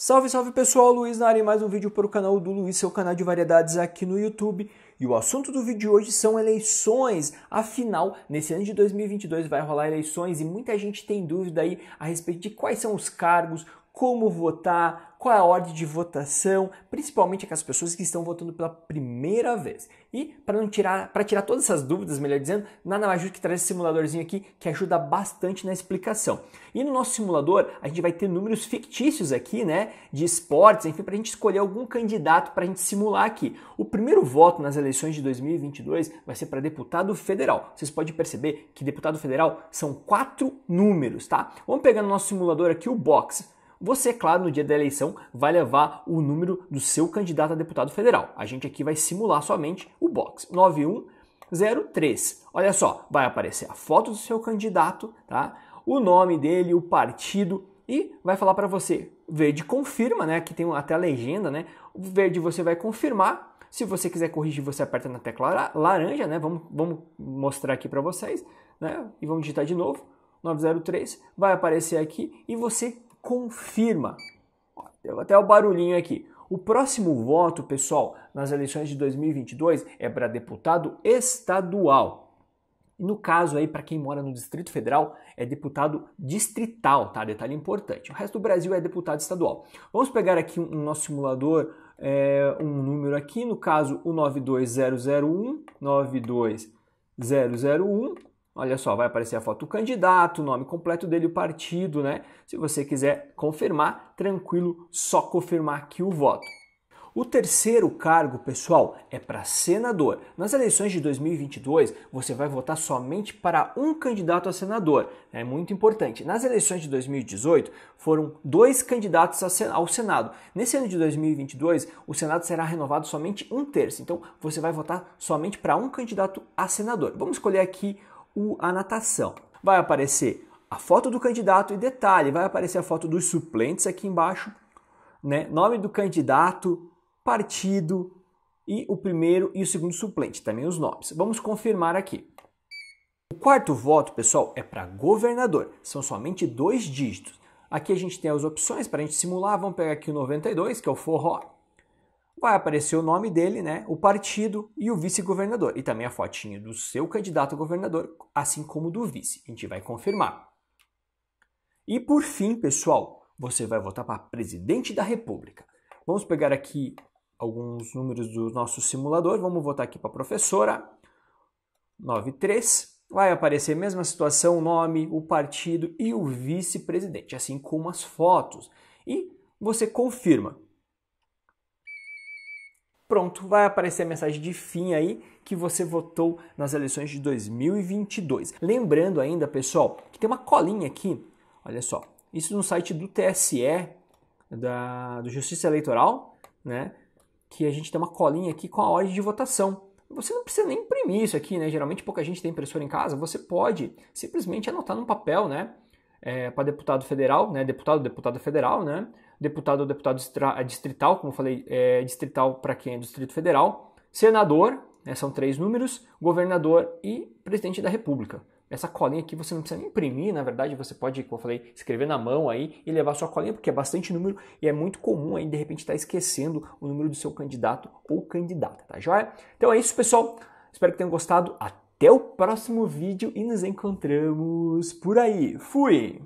Salve, salve pessoal, Luiz na área, mais um vídeo para o canal do Luiz, seu canal de variedades aqui no YouTube. E o assunto do vídeo de hoje são eleições. Afinal, nesse ano de 2022 vai rolar eleições e muita gente tem dúvida aí a respeito de quais são os cargos, como votar, qual é a ordem de votação, principalmente aquelas pessoas que estão votando pela primeira vez. E para não tirar, para tirar todas essas dúvidas, melhor dizendo, nada mais justo que trazer esse simuladorzinho aqui que ajuda bastante na explicação. E no nosso simulador, a gente vai ter números fictícios aqui, né, de esportes, enfim, para a gente escolher algum candidato para a gente simular aqui. O primeiro voto nas eleições de 2022 vai ser para deputado federal. Vocês podem perceber que deputado federal são quatro números, tá? Vamos pegar no nosso simulador aqui o box você, claro, no dia da eleição vai levar o número do seu candidato a deputado federal. A gente aqui vai simular somente o box 9103. Olha só, vai aparecer a foto do seu candidato, tá? O nome dele, o partido e vai falar para você. Verde confirma, né? Aqui tem até a legenda, né? O verde você vai confirmar. Se você quiser corrigir, você aperta na tecla laranja, né? Vamos, vamos mostrar aqui para vocês, né? E vamos digitar de novo. 903 vai aparecer aqui e você confirma. Deu até o barulhinho aqui. O próximo voto, pessoal, nas eleições de 2022 é para deputado estadual. E no caso aí, para quem mora no Distrito Federal, é deputado distrital, tá? Detalhe importante. O resto do Brasil é deputado estadual. Vamos pegar aqui um, um nosso simulador, é, um número aqui, no caso o 92001, 92001, Olha só, vai aparecer a foto do candidato, o nome completo dele, o partido, né? Se você quiser confirmar, tranquilo, só confirmar aqui o voto. O terceiro cargo, pessoal, é para senador. Nas eleições de 2022, você vai votar somente para um candidato a senador. É muito importante. Nas eleições de 2018, foram dois candidatos ao Senado. Nesse ano de 2022, o Senado será renovado somente um terço. Então, você vai votar somente para um candidato a senador. Vamos escolher aqui a natação. Vai aparecer a foto do candidato e detalhe, vai aparecer a foto dos suplentes aqui embaixo, né? Nome do candidato, partido e o primeiro e o segundo suplente, também os nomes. Vamos confirmar aqui. O quarto voto, pessoal, é para governador. São somente dois dígitos. Aqui a gente tem as opções para a gente simular. Vamos pegar aqui o 92, que é o forró, vai aparecer o nome dele, né, o partido e o vice-governador. E também a fotinha do seu candidato a governador, assim como do vice. A gente vai confirmar. E por fim, pessoal, você vai votar para presidente da República. Vamos pegar aqui alguns números do nosso simulador. Vamos votar aqui para professora. 93. Vai aparecer a mesma situação, o nome, o partido e o vice-presidente, assim como as fotos. E você confirma pronto, vai aparecer a mensagem de fim aí que você votou nas eleições de 2022. Lembrando ainda, pessoal, que tem uma colinha aqui, olha só, isso no site do TSE, da, do Justiça Eleitoral, né? Que a gente tem uma colinha aqui com a ordem de votação. Você não precisa nem imprimir isso aqui, né? Geralmente pouca gente tem impressora em casa. Você pode simplesmente anotar num papel, né? é, para deputado federal, né? Deputado, deputada federal, né? Deputado ou deputado é, distrital, como falei, é, distrital para quem é do Distrito Federal. Senador, né? são três números. Governador e presidente da República. Essa colinha aqui você não precisa nem imprimir, na verdade você pode, como eu falei, escrever na mão aí e levar sua colinha, porque é bastante número e é muito comum aí de repente estar tá esquecendo o número do seu candidato ou candidata, tá joia? Então é isso, pessoal. Espero que tenham gostado. Até! Até o próximo vídeo e nos encontramos por aí. Fui!